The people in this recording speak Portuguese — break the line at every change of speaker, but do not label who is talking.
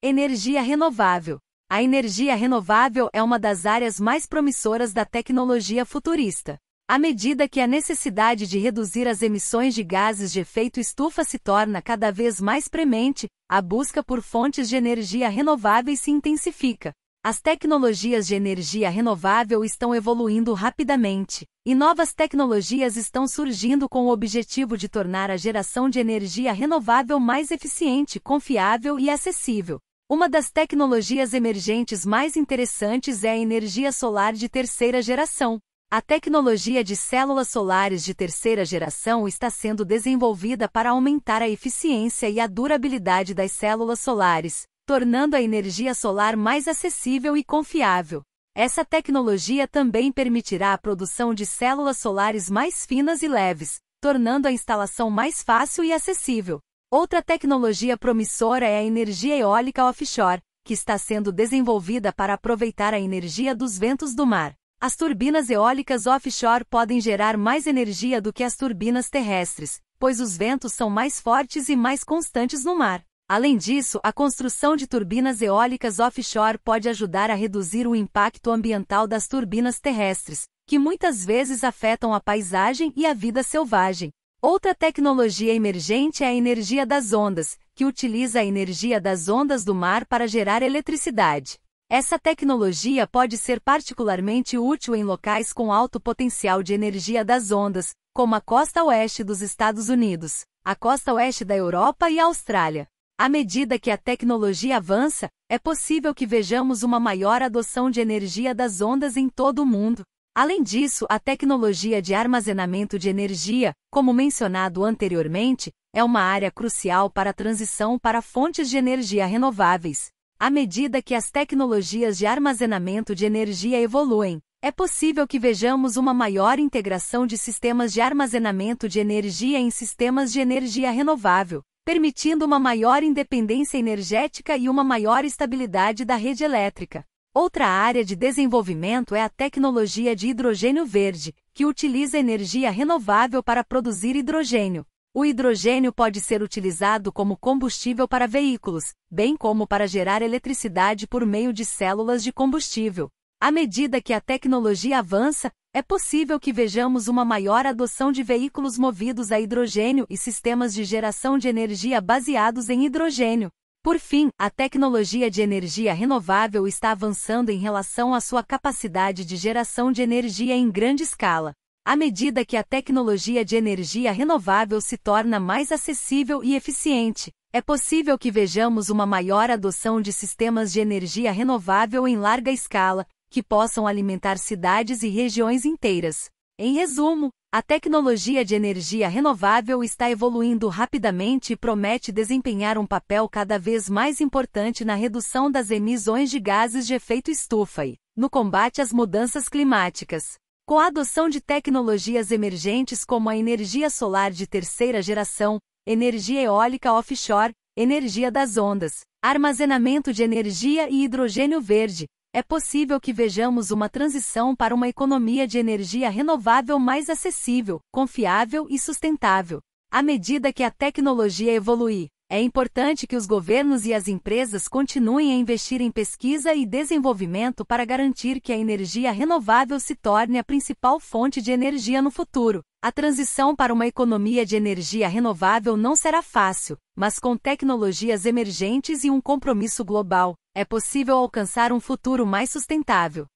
Energia renovável. A energia renovável é uma das áreas mais promissoras da tecnologia futurista. À medida que a necessidade de reduzir as emissões de gases de efeito estufa se torna cada vez mais premente, a busca por fontes de energia renováveis se intensifica. As tecnologias de energia renovável estão evoluindo rapidamente, e novas tecnologias estão surgindo com o objetivo de tornar a geração de energia renovável mais eficiente, confiável e acessível. Uma das tecnologias emergentes mais interessantes é a energia solar de terceira geração. A tecnologia de células solares de terceira geração está sendo desenvolvida para aumentar a eficiência e a durabilidade das células solares, tornando a energia solar mais acessível e confiável. Essa tecnologia também permitirá a produção de células solares mais finas e leves, tornando a instalação mais fácil e acessível. Outra tecnologia promissora é a energia eólica offshore, que está sendo desenvolvida para aproveitar a energia dos ventos do mar. As turbinas eólicas offshore podem gerar mais energia do que as turbinas terrestres, pois os ventos são mais fortes e mais constantes no mar. Além disso, a construção de turbinas eólicas offshore pode ajudar a reduzir o impacto ambiental das turbinas terrestres, que muitas vezes afetam a paisagem e a vida selvagem. Outra tecnologia emergente é a energia das ondas, que utiliza a energia das ondas do mar para gerar eletricidade. Essa tecnologia pode ser particularmente útil em locais com alto potencial de energia das ondas, como a costa oeste dos Estados Unidos, a costa oeste da Europa e a Austrália. À medida que a tecnologia avança, é possível que vejamos uma maior adoção de energia das ondas em todo o mundo, Além disso, a tecnologia de armazenamento de energia, como mencionado anteriormente, é uma área crucial para a transição para fontes de energia renováveis. À medida que as tecnologias de armazenamento de energia evoluem, é possível que vejamos uma maior integração de sistemas de armazenamento de energia em sistemas de energia renovável, permitindo uma maior independência energética e uma maior estabilidade da rede elétrica. Outra área de desenvolvimento é a tecnologia de hidrogênio verde, que utiliza energia renovável para produzir hidrogênio. O hidrogênio pode ser utilizado como combustível para veículos, bem como para gerar eletricidade por meio de células de combustível. À medida que a tecnologia avança, é possível que vejamos uma maior adoção de veículos movidos a hidrogênio e sistemas de geração de energia baseados em hidrogênio. Por fim, a tecnologia de energia renovável está avançando em relação à sua capacidade de geração de energia em grande escala. À medida que a tecnologia de energia renovável se torna mais acessível e eficiente, é possível que vejamos uma maior adoção de sistemas de energia renovável em larga escala, que possam alimentar cidades e regiões inteiras. Em resumo, a tecnologia de energia renovável está evoluindo rapidamente e promete desempenhar um papel cada vez mais importante na redução das emissões de gases de efeito estufa e no combate às mudanças climáticas. Com a adoção de tecnologias emergentes como a energia solar de terceira geração, energia eólica offshore, energia das ondas, armazenamento de energia e hidrogênio verde, é possível que vejamos uma transição para uma economia de energia renovável mais acessível, confiável e sustentável. À medida que a tecnologia evoluir, é importante que os governos e as empresas continuem a investir em pesquisa e desenvolvimento para garantir que a energia renovável se torne a principal fonte de energia no futuro. A transição para uma economia de energia renovável não será fácil, mas com tecnologias emergentes e um compromisso global, é possível alcançar um futuro mais sustentável.